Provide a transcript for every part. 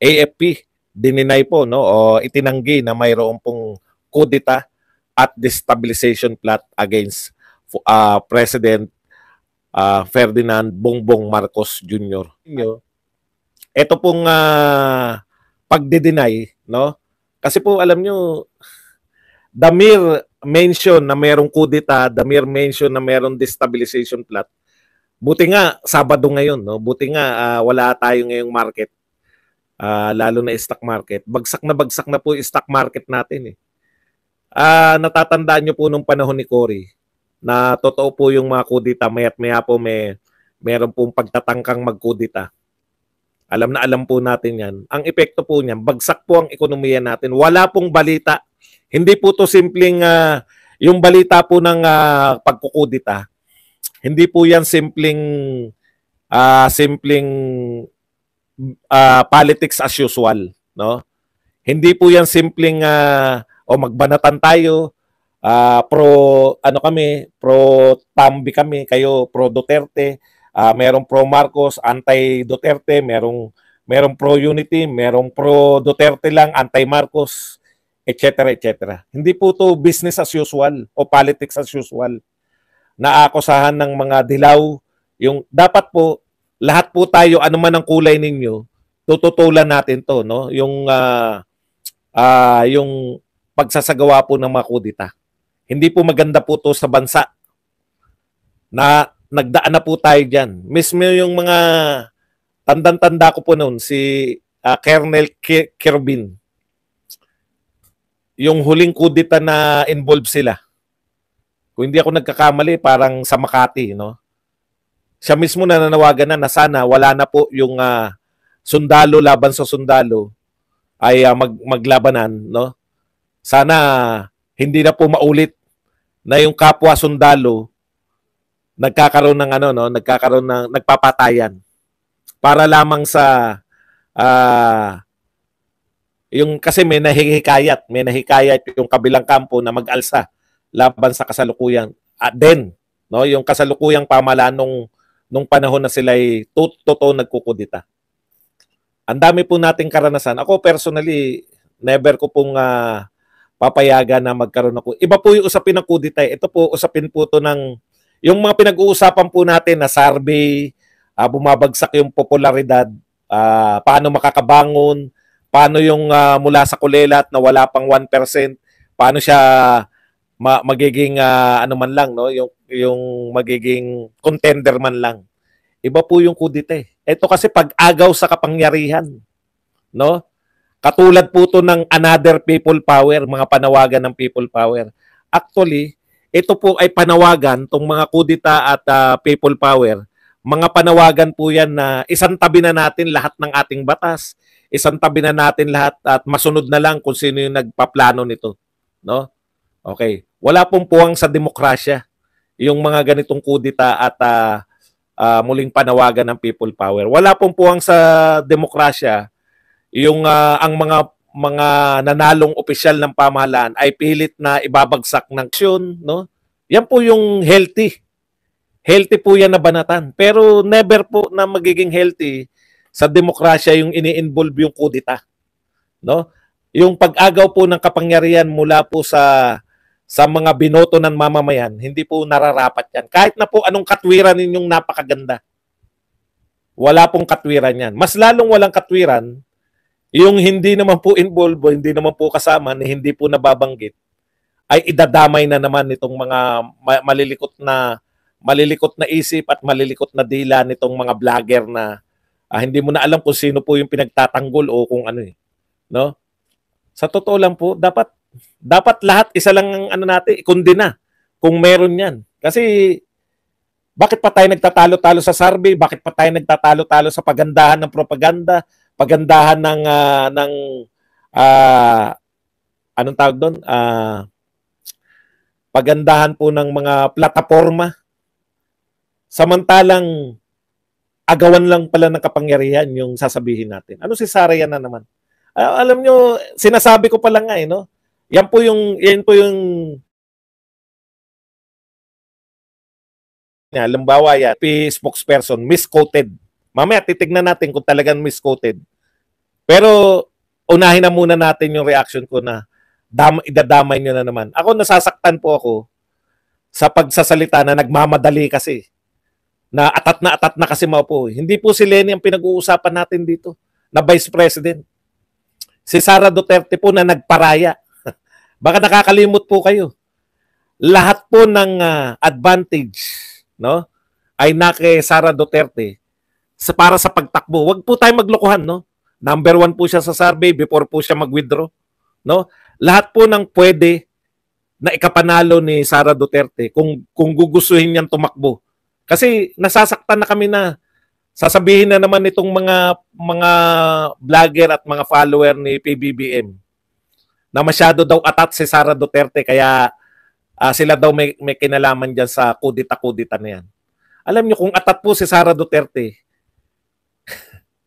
AFP dininay po no o itinanggi na mayroon pong kudita at destabilization plot against uh, President uh, Ferdinand Bongbong Marcos Jr. Ito pong uh, ah, pagdedenay, no? Kasi po alam nyo, Damir mere mention na mayroong kudita, Damir mere mention na mayroong destabilization plot, buti nga Sabado ngayon, no? Buti nga uh, wala tayo ngayong market uh, lalo na stock market. Bagsak na bagsak na po yung stock market natin eh. Uh, natatandaan nyo po nung panahon ni Cory na totoo po yung mga kudita. Maya't maya po may meron pong pagtatangkang magkudita. Alam na alam po natin yan. Ang epekto po niyan, bagsak po ang ekonomiya natin. Wala pong balita. Hindi po to simpleng uh, yung balita po ng uh, pagkukudita. Hindi po yan simpleng uh, simpleng uh, politics as usual, no? Hindi po 'yan simpleng uh, o oh, magbanatan tayo uh, pro ano kami, pro Tambi kami, kayo pro Duterte, uh, merong pro Marcos, anti Duterte, merong merong pro unity, merong pro Duterte lang, anti Marcos, etc. etc. Hindi po to business as usual o politics as usual. Naakusahan ng mga dilaw yung dapat po lahat po tayo, anuman ang kulay ninyo, tututulan natin to, no? Yung, uh, uh, yung pagsasagawa po ng mga kudita. Hindi po maganda po to sa bansa na nagdaan na po tayo dyan. Mismo yung mga tandang-tanda ko po noon, si uh, Colonel Kerbin. Yung huling kudita na involved sila. Kung hindi ako nagkakamali, parang sa Makati, no? siya mismo nananawagan na na sana wala na po yung uh, sundalo laban sa sundalo ay uh, mag maglabanan, no? Sana hindi na po maulit na yung kapwa sundalo nagkakaroon ng ano no, nagkakaroon ng nagpapatayan para lamang sa uh, yung kasi may nahihikayat, may nahihikayat yung kabilang kampo na mag-alsa laban sa kasalukuyan. Ah, then, no, yung kasalukuyang pamalaan ng nung panahon na sila ay totoo nagkukudita. Ang dami po nating karanasan. Ako personally, never ko pong uh, papayagan na magkaroon ako. Iba po yung usapin ng kudita. Eh. Ito po, usapin po to ng yung mga pinag-uusapan po natin na survey, uh, bumabagsak yung popularidad, uh, paano makakabangon, paano yung uh, mula sa kulelat na wala pang 1%, paano siya ma- magiging uh, ano man lang no yung yung magiging contender man lang iba po yung kudite ito kasi pag-agaw sa kapangyarihan no katulad po to ng another people power mga panawagan ng people power actually ito po ay panawagan tong mga kudita at uh, people power mga panawagan po yan na isang tabi na natin lahat ng ating batas isang tabi na natin lahat at masunod na lang kung sino yung nagpaplano nito no Okay. Wala pong puwang sa demokrasya yung mga ganitong kudita at uh, uh, muling panawagan ng people power. Wala pong puwang sa demokrasya yung uh, ang mga mga nanalong opisyal ng pamahalaan ay pilit na ibabagsak ng aksyon, no? Yan po yung healthy. Healthy po yan na banatan. Pero never po na magiging healthy sa demokrasya yung ini-involve yung kudita. No? Yung pag-agaw po ng kapangyarihan mula po sa sa mga binoto ng mamamayan, hindi po nararapat yan. Kahit na po anong katwiran ninyong napakaganda. Wala pong katwiran yan. Mas lalong walang katwiran, yung hindi naman po involved, hindi naman po kasama, na hindi po nababanggit, ay idadamay na naman itong mga malilikot na malilikot na isip at malilikot na dila nitong mga vlogger na ah, hindi mo na alam kung sino po yung pinagtatanggol o kung ano eh. No? Sa totoo lang po, dapat dapat lahat isa lang ang ano natin, kundina kung meron 'yan. Kasi bakit pa tayo nagtatalo-talo sa survey? Bakit pa tayo nagtatalo-talo sa pagandahan ng propaganda, pagandahan ng uh, ng uh, anong tawag doon? Uh, ah, pagandahan po ng mga plataforma. Samantalang agawan lang pala ng kapangyarihan yung sasabihin natin. Ano si Sarayan na naman? Uh, alam nyo, sinasabi ko pa lang nga eh, no? Yan po yung yan po yung halimbawa yan, P spokesperson misquoted. Mamaya titingnan natin kung talagang misquoted. Pero unahin na muna natin yung reaction ko na dam, idadamay niyo na naman. Ako nasasaktan po ako sa pagsasalita na nagmamadali kasi. Na atat na atat na kasi maupo. Hindi po si Lenny ang pinag-uusapan natin dito na vice president. Si Sara Duterte po na nagparaya Baka nakakalimot po kayo. Lahat po ng uh, advantage no, ay nake Sara Duterte sa para sa pagtakbo. Huwag po tayong maglokohan, no? Number one po siya sa survey before po siya mag-withdraw. No? Lahat po ng pwede na ikapanalo ni Sara Duterte kung kung gugustuhin niyang tumakbo. Kasi nasasaktan na kami na sasabihin na naman itong mga mga vlogger at mga follower ni PBBM na masyado daw atat si Sara Duterte kaya uh, sila daw may, may kinalaman diyan sa kudita-kudita na yan. Alam niyo kung atat po si Sara Duterte,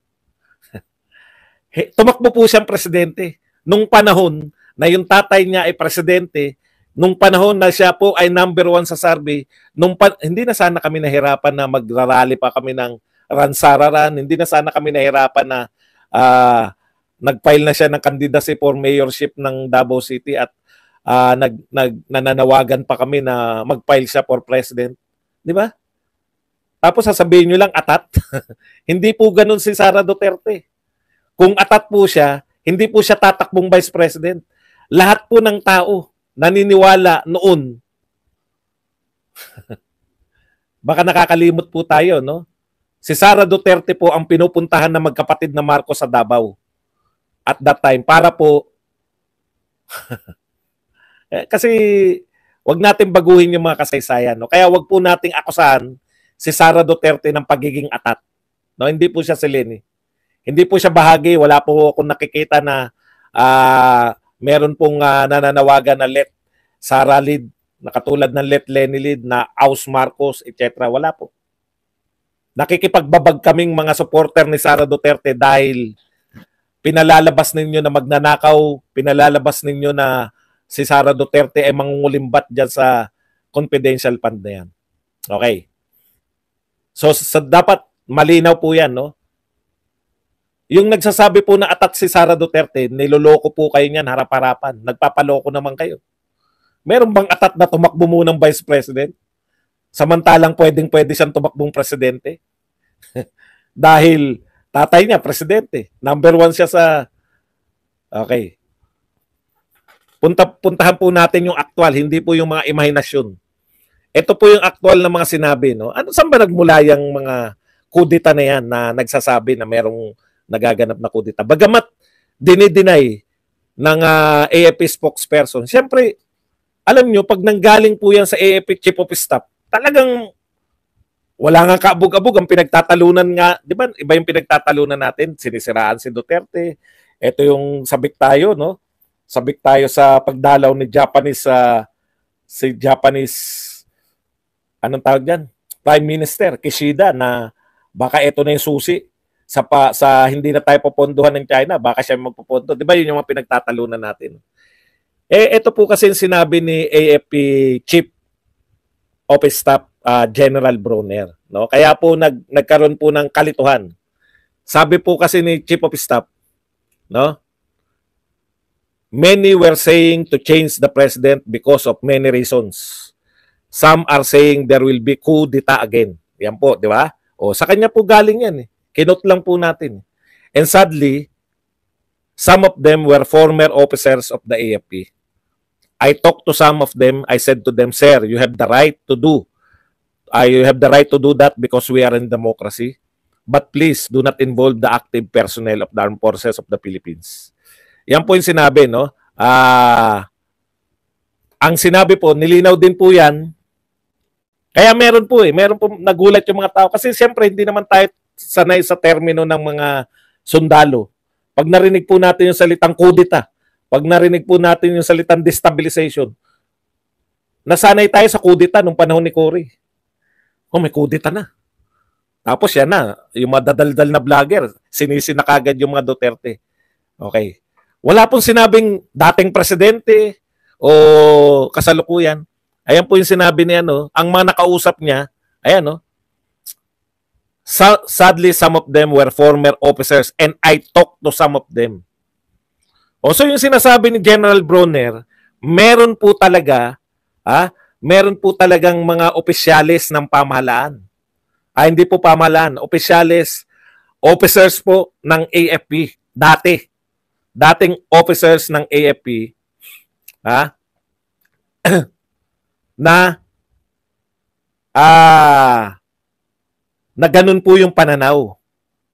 tumakbo po siyang presidente nung panahon na yung tatay niya ay presidente, nung panahon na siya po ay number one sa survey, nung pa- hindi na sana kami nahirapan na magrarally pa kami ng ransararan, hindi na sana kami nahirapan na uh, nagfile na siya ng candidacy for mayorship ng Davao City at uh, nag, nag nananawagan pa kami na magfile file siya for president. 'Di ba? Tapos sasabihin niyo lang atat. hindi po ganoon si Sara Duterte. Kung atat po siya, hindi po siya tatakbong vice president. Lahat po ng tao naniniwala noon. Baka nakakalimot po tayo, no? Si Sara Duterte po ang pinupuntahan ng magkapatid na Marcos sa Davao at that time para po eh, kasi wag natin baguhin yung mga kasaysayan no kaya wag po nating akusahan si Sara Duterte ng pagiging atat no hindi po siya si Lenny hindi po siya bahagi wala po akong nakikita na uh, meron pong uh, nananawagan na let Sara lead na katulad ng let Lenny lead na Aus Marcos etc wala po nakikipagbabag kaming mga supporter ni Sara Duterte dahil pinalalabas ninyo na magnanakaw, pinalalabas ninyo na si Sara Duterte ay mangungulimbat dyan sa confidential fund na yan. Okay. So sa, dapat malinaw po yan, no? Yung nagsasabi po na attack si Sara Duterte, niloloko po kayo niyan harap-harapan. Nagpapaloko naman kayo. Meron bang atat na tumakbo ng vice president? Samantalang pwedeng pwede siyang tumakbong presidente? Dahil Tatay niya, presidente. Number one siya sa... Okay. Punta, puntahan po natin yung actual, hindi po yung mga imahinasyon. Ito po yung actual na mga sinabi. No? Ano, saan ba nagmula yung mga kudita na yan na nagsasabi na merong nagaganap na kudita? Bagamat dinideny ng uh, ah, AFP spokesperson, siyempre, alam nyo, pag nanggaling po yan sa AFP Chief of Staff, talagang wala nga kaabog-abog ang pinagtatalunan nga, 'di ba? Iba yung pinagtatalunan natin, sinisiraan si Duterte. Ito yung sabik tayo, no? Sabik tayo sa pagdalaw ni Japanese sa uh, si Japanese anong tawag diyan? Prime Minister Kishida na baka ito na yung susi sa pa, sa hindi na tayo popondohan ng China, baka siya magpopondo. 'Di ba? Yun yung mga pinagtatalunan natin. Eh ito po kasi yung sinabi ni AFP chief office staff uh, General Bronner. No? Kaya po nag, nagkaroon po ng kalituhan. Sabi po kasi ni Chief of Staff, no? Many were saying to change the president because of many reasons. Some are saying there will be coup d'etat again. Yan po, di ba? O, sa kanya po galing yan. Eh. Kinot lang po natin. Eh. And sadly, some of them were former officers of the AFP. I talked to some of them. I said to them, Sir, you have the right to do I have the right to do that because we are in democracy. But please, do not involve the active personnel of the armed forces of the Philippines. Yan po yung sinabi, no? Ah, uh, ang sinabi po, nilinaw din po yan. Kaya meron po eh, meron po nagulat yung mga tao. Kasi siyempre, hindi naman tayo sanay sa termino ng mga sundalo. Pag narinig po natin yung salitang kudita, pag narinig po natin yung salitang destabilization, nasanay tayo sa kudita nung panahon ni Cory oh, may kudita na. Tapos yan na, yung madadaldal na vlogger, sinisi na kagad yung mga Duterte. Okay. Wala pong sinabing dating presidente o kasalukuyan. Ayan po yung sinabi niya, no? ang mga nakausap niya, ayan no, sadly, some of them were former officers and I talked to some of them. O so yung sinasabi ni General Bronner, meron po talaga ah, meron po talagang mga opisyalis ng pamahalaan. Ay, ah, hindi po pamahalaan, opisyalis, officers po ng AFP dati. Dating officers ng AFP ha? na ah na ganun po yung pananaw